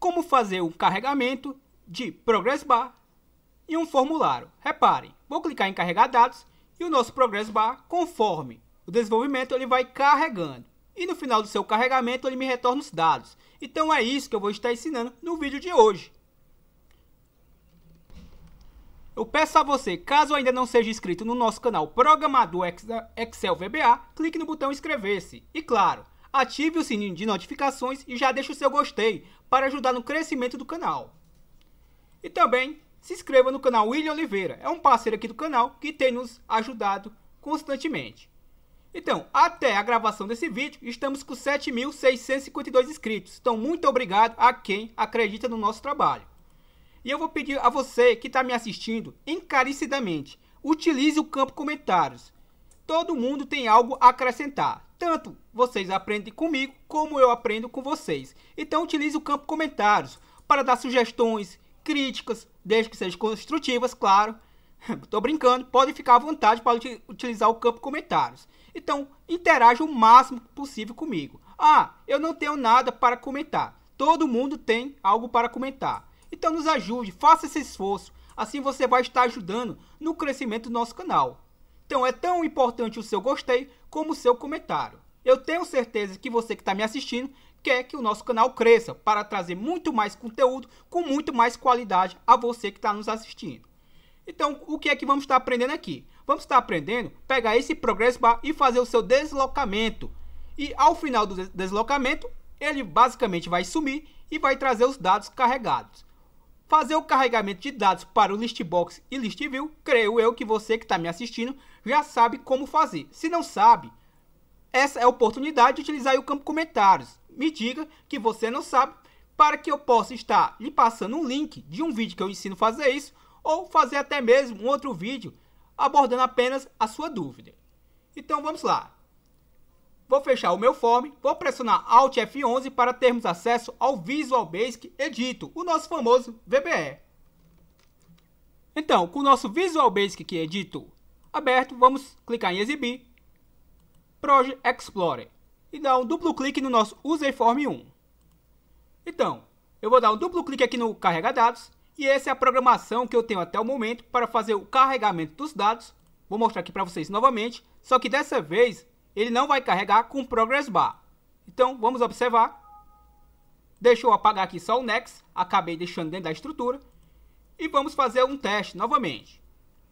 como fazer o carregamento de Progress Bar e um formulário. Reparem, vou clicar em carregar dados e o nosso Progress Bar, conforme o desenvolvimento, ele vai carregando. E no final do seu carregamento, ele me retorna os dados. Então é isso que eu vou estar ensinando no vídeo de hoje. Eu peço a você, caso ainda não seja inscrito no nosso canal Programador Excel VBA, clique no botão inscrever-se. E claro, ative o sininho de notificações e já deixe o seu gostei para ajudar no crescimento do canal. E também se inscreva no canal William Oliveira, é um parceiro aqui do canal que tem nos ajudado constantemente. Então, até a gravação desse vídeo, estamos com 7.652 inscritos. Então, muito obrigado a quem acredita no nosso trabalho. E eu vou pedir a você que está me assistindo, encarecidamente, utilize o campo comentários todo mundo tem algo a acrescentar. Tanto vocês aprendem comigo, como eu aprendo com vocês. Então utilize o campo comentários para dar sugestões, críticas, desde que sejam construtivas, claro. Estou brincando, pode ficar à vontade para utilizar o campo comentários. Então, interaja o máximo possível comigo. Ah, eu não tenho nada para comentar. Todo mundo tem algo para comentar. Então nos ajude, faça esse esforço. Assim você vai estar ajudando no crescimento do nosso canal. Então é tão importante o seu gostei como o seu comentário. Eu tenho certeza que você que está me assistindo quer que o nosso canal cresça para trazer muito mais conteúdo com muito mais qualidade a você que está nos assistindo. Então, o que é que vamos estar tá aprendendo aqui? Vamos estar tá aprendendo pegar esse Progress Bar e fazer o seu deslocamento. E ao final do deslocamento, ele basicamente vai sumir e vai trazer os dados carregados. Fazer o carregamento de dados para o Listbox e Listview, creio eu que você que está me assistindo já sabe como fazer. Se não sabe, essa é a oportunidade de utilizar o campo comentários. Me diga que você não sabe para que eu possa estar lhe passando um link de um vídeo que eu ensino a fazer isso ou fazer até mesmo um outro vídeo abordando apenas a sua dúvida. Então vamos lá vou fechar o meu form, vou pressionar Alt F11 para termos acesso ao Visual Basic Edito, o nosso famoso VBE. Então, com o nosso Visual Basic Editor Edito é aberto, vamos clicar em Exibir, Project Explorer e dar um duplo clique no nosso User Form 1. Então, eu vou dar um duplo clique aqui no Carrega Dados e essa é a programação que eu tenho até o momento para fazer o carregamento dos dados. Vou mostrar aqui para vocês novamente, só que dessa vez ele não vai carregar com progress bar. Então, vamos observar. Deixa eu apagar aqui só o next, acabei deixando dentro da estrutura. E vamos fazer um teste novamente.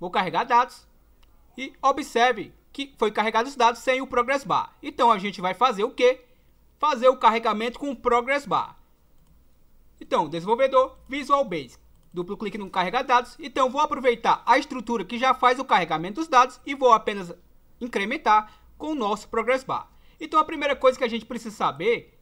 Vou carregar dados e observe que foi carregado os dados sem o progress bar. Então, a gente vai fazer o quê? Fazer o carregamento com o progress bar. Então, desenvolvedor Visual Basic. Duplo clique no carregar dados. Então, vou aproveitar a estrutura que já faz o carregamento dos dados e vou apenas incrementar com o nosso progress bar. Então a primeira coisa que a gente precisa saber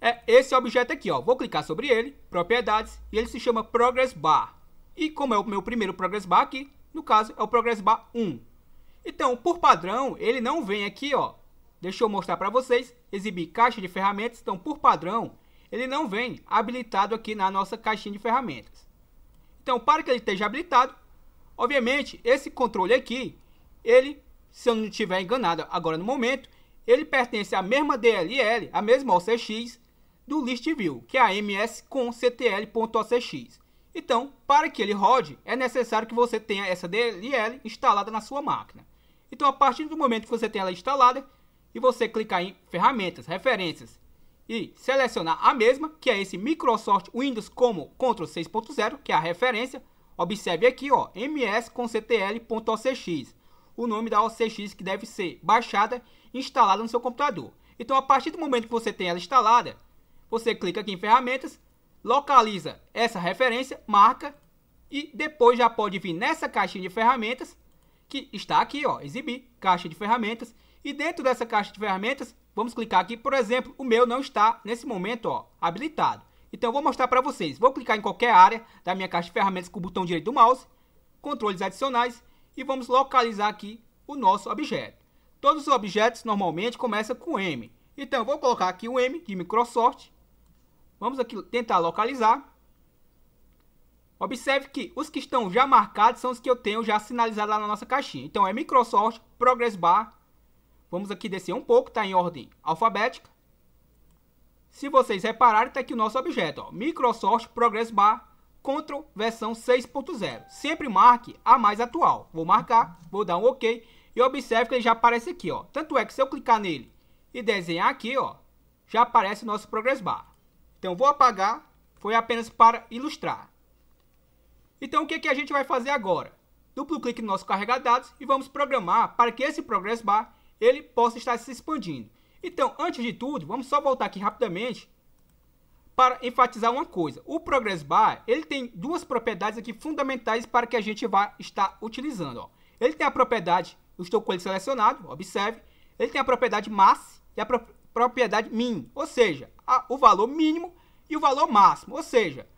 é esse objeto aqui, ó. Vou clicar sobre ele, propriedades, e ele se chama progress bar. E como é o meu primeiro progress bar aqui, no caso é o progress bar 1. Então, por padrão, ele não vem aqui, ó. Deixa eu mostrar para vocês, exibir caixa de ferramentas. Então, por padrão, ele não vem habilitado aqui na nossa caixinha de ferramentas. Então, para que ele esteja habilitado, obviamente, esse controle aqui, ele se eu não estiver enganado agora no momento, ele pertence à mesma DLL, a mesma OCX, do ListView, que é a ms com ctl.ocx. Então, para que ele rode, é necessário que você tenha essa DLL instalada na sua máquina. Então, a partir do momento que você tem ela instalada, e você clicar em ferramentas, referências, e selecionar a mesma, que é esse Microsoft Windows como Ctrl 6.0, que é a referência, observe aqui, ó, ms com ctl.ocx o nome da OCX que deve ser baixada e instalada no seu computador. Então, a partir do momento que você tem ela instalada, você clica aqui em ferramentas, localiza essa referência, marca e depois já pode vir nessa caixinha de ferramentas que está aqui, ó, exibir, caixa de ferramentas. E dentro dessa caixa de ferramentas, vamos clicar aqui, por exemplo, o meu não está nesse momento, ó, habilitado. Então, vou mostrar para vocês. Vou clicar em qualquer área da minha caixa de ferramentas com o botão direito do mouse, controles adicionais e vamos localizar aqui o nosso objeto. Todos os objetos normalmente começam com M. Então, eu vou colocar aqui o M de Microsoft. Vamos aqui tentar localizar. Observe que os que estão já marcados são os que eu tenho já sinalizado lá na nossa caixinha. Então, é Microsoft, Progress Bar. Vamos aqui descer um pouco, está em ordem alfabética. Se vocês repararem, está aqui o nosso objeto. Ó, Microsoft Progress Bar Ctrl versão 6.0. Sempre marque a mais atual. Vou marcar, vou dar um OK e observe que ele já aparece aqui, ó. Tanto é que se eu clicar nele e desenhar aqui, ó, já aparece o nosso progress bar. Então vou apagar, foi apenas para ilustrar. Então o que, que a gente vai fazer agora? Duplo clique no nosso carregar dados e vamos programar para que esse progress bar ele possa estar se expandindo. Então, antes de tudo, vamos só voltar aqui rapidamente para enfatizar uma coisa. O Progress Bar, ele tem duas propriedades aqui fundamentais para que a gente vá estar utilizando. Ó. Ele tem a propriedade, eu estou com ele selecionado, observe. Ele tem a propriedade mass e a pro propriedade min, ou seja, a, o valor mínimo e o valor máximo. Ou seja,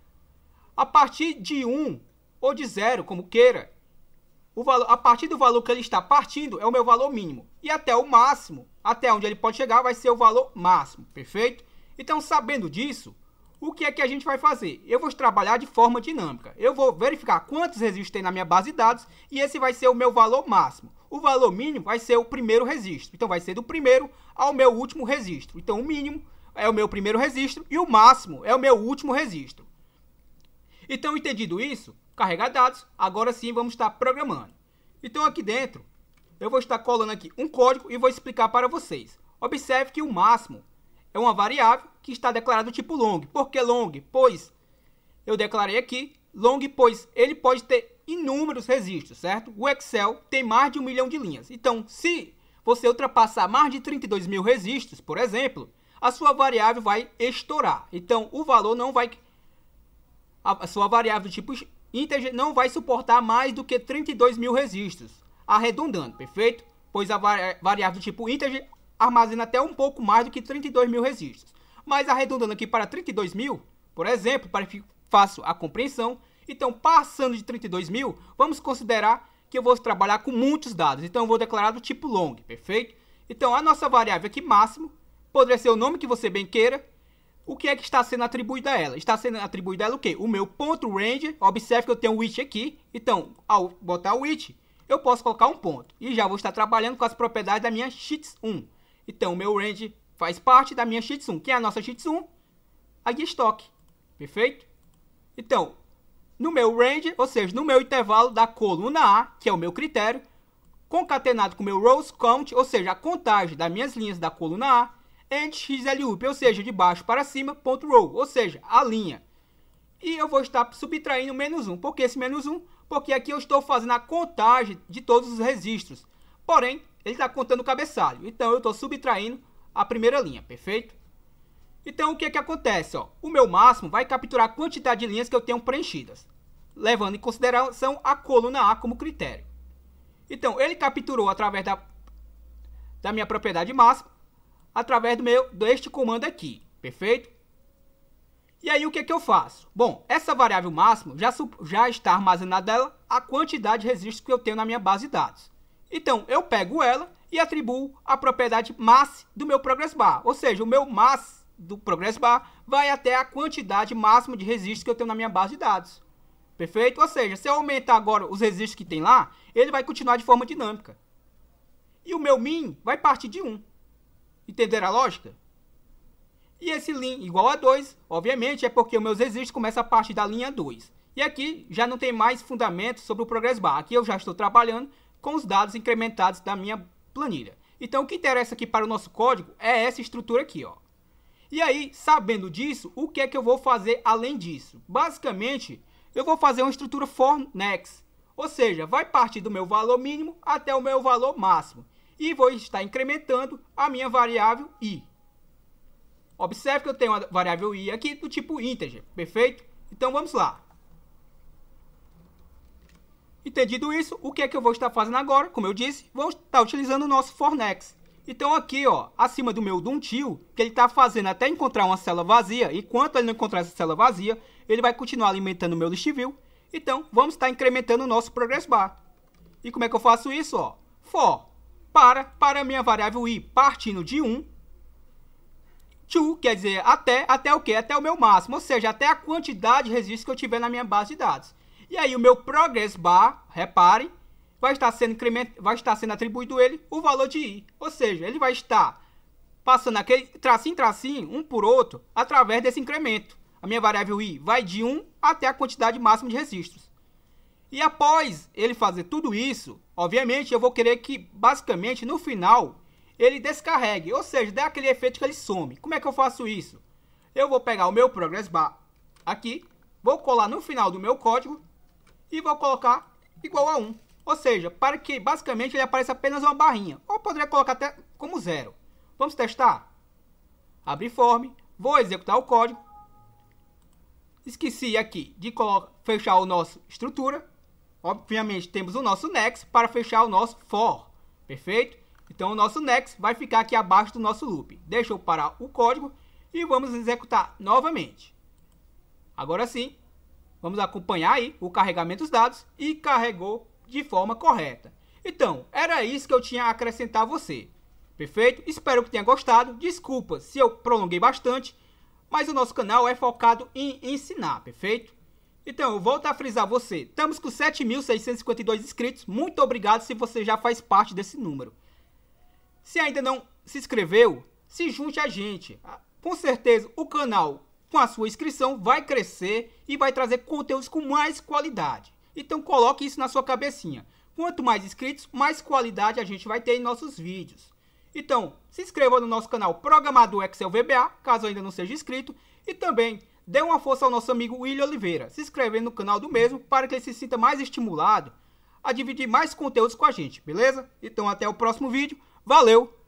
a partir de 1 um, ou de 0, como queira, o valor, a partir do valor que ele está partindo é o meu valor mínimo. E até o máximo, até onde ele pode chegar, vai ser o valor máximo, perfeito? Então, sabendo disso, o que é que a gente vai fazer? Eu vou trabalhar de forma dinâmica. Eu vou verificar quantos registros tem na minha base de dados e esse vai ser o meu valor máximo. O valor mínimo vai ser o primeiro registro. Então vai ser do primeiro ao meu último registro. Então o mínimo é o meu primeiro registro e o máximo é o meu último registro. Então entendido isso, carregar dados, agora sim vamos estar programando. Então aqui dentro, eu vou estar colando aqui um código e vou explicar para vocês. Observe que o máximo é uma variável que está declarado tipo long. Por que long? Pois eu declarei aqui long, pois ele pode ter inúmeros registros, certo? O Excel tem mais de um milhão de linhas. Então, se você ultrapassar mais de 32 mil registros, por exemplo, a sua variável vai estourar. Então, o valor não vai... A sua variável tipo integer não vai suportar mais do que 32 mil registros, arredondando, perfeito? Pois a variável tipo integer armazena até um pouco mais do que 32 mil registros. Mas arredondando aqui para 32 mil, por exemplo, para que faça a compreensão, então passando de 32 mil, vamos considerar que eu vou trabalhar com muitos dados. Então eu vou declarar do tipo long, perfeito? Então a nossa variável aqui máximo poderia ser o nome que você bem queira. O que é que está sendo atribuído a ela? Está sendo atribuído a ela o quê? O meu ponto range. Observe que eu tenho um which aqui. Então, ao botar o which, eu posso colocar um ponto. E já vou estar trabalhando com as propriedades da minha sheets 1. Então, o meu range faz parte da minha Shih Tzu, que é a nossa Shih Tzu, a de estoque, perfeito? Então, no meu range, ou seja, no meu intervalo da coluna A, que é o meu critério, concatenado com o meu rows count, ou seja, a contagem das minhas linhas da coluna A, and xlup, ou seja, de baixo para cima, ponto row, ou seja, a linha. E eu vou estar subtraindo menos 1. Por que esse menos 1? Porque aqui eu estou fazendo a contagem de todos os registros. Porém, ele está contando o cabeçalho. Então, eu estou subtraindo a primeira linha, perfeito? Então o que é que acontece? Ó? O meu máximo vai capturar a quantidade de linhas que eu tenho preenchidas, levando em consideração a coluna A como critério. Então ele capturou através da, da minha propriedade máxima, através do meu deste comando aqui, perfeito? E aí o que é que eu faço? Bom, essa variável máximo já, já está armazenada dela a quantidade de registros que eu tenho na minha base de dados. Então eu pego ela e atribuo a propriedade mass do meu progress bar. Ou seja, o meu mass do progress bar vai até a quantidade máxima de registros que eu tenho na minha base de dados. Perfeito? Ou seja, se eu aumentar agora os registros que tem lá, ele vai continuar de forma dinâmica. E o meu min vai partir de 1. Entenderam a lógica? E esse lin igual a 2, obviamente, é porque os meus registros começam a partir da linha 2. E aqui já não tem mais fundamento sobre o progress bar. Aqui eu já estou trabalhando com os dados incrementados da minha planilha. Então, o que interessa aqui para o nosso código é essa estrutura aqui, ó. E aí, sabendo disso, o que é que eu vou fazer além disso? Basicamente, eu vou fazer uma estrutura for next, ou seja, vai partir do meu valor mínimo até o meu valor máximo. E vou estar incrementando a minha variável i. Observe que eu tenho uma variável i aqui do tipo integer, perfeito? Então vamos lá. Entendido isso, o que é que eu vou estar fazendo agora? Como eu disse, vou estar utilizando o nosso for next. Então aqui, ó, acima do meu Duntil, que ele está fazendo até encontrar uma célula vazia, enquanto ele não encontrar essa célula vazia, ele vai continuar alimentando o meu listview. Então, vamos estar incrementando o nosso progress bar. E como é que eu faço isso? Ó? For para, para a minha variável i partindo de 1, to quer dizer até, até o que? Até o meu máximo, ou seja, até a quantidade de registros que eu tiver na minha base de dados. E aí o meu progress bar, reparem, vai estar sendo, vai estar sendo atribuído ele o valor de i. Ou seja, ele vai estar passando aquele tracinho, tracinho, um por outro, através desse incremento. A minha variável i vai de 1 até a quantidade máxima de registros. E após ele fazer tudo isso, obviamente eu vou querer que, basicamente, no final, ele descarregue, ou seja, dê aquele efeito que ele some. Como é que eu faço isso? Eu vou pegar o meu progress bar aqui, vou colar no final do meu código e vou colocar igual a 1. Ou seja, para que basicamente ele apareça apenas uma barrinha. Ou poderia colocar até como zero. Vamos testar? Abrir form, vou executar o código. Esqueci aqui de fechar o nosso estrutura. Obviamente temos o nosso next para fechar o nosso for. Perfeito? Então o nosso next vai ficar aqui abaixo do nosso loop. Deixa eu parar o código e vamos executar novamente. Agora sim, Vamos acompanhar aí o carregamento dos dados e carregou de forma correta. Então, era isso que eu tinha a acrescentar a você. Perfeito? Espero que tenha gostado. Desculpa se eu prolonguei bastante, mas o nosso canal é focado em ensinar, perfeito? Então, eu volto a frisar você. Estamos com 7.652 inscritos. Muito obrigado se você já faz parte desse número. Se ainda não se inscreveu, se junte a gente. Ah, com certeza, o canal com a sua inscrição vai crescer e vai trazer conteúdos com mais qualidade. Então coloque isso na sua cabecinha. Quanto mais inscritos, mais qualidade a gente vai ter em nossos vídeos. Então, se inscreva no nosso canal Programador Excel VBA, caso ainda não seja inscrito, e também dê uma força ao nosso amigo William Oliveira, se inscrevendo no canal do mesmo para que ele se sinta mais estimulado a dividir mais conteúdos com a gente, beleza? Então até o próximo vídeo, valeu!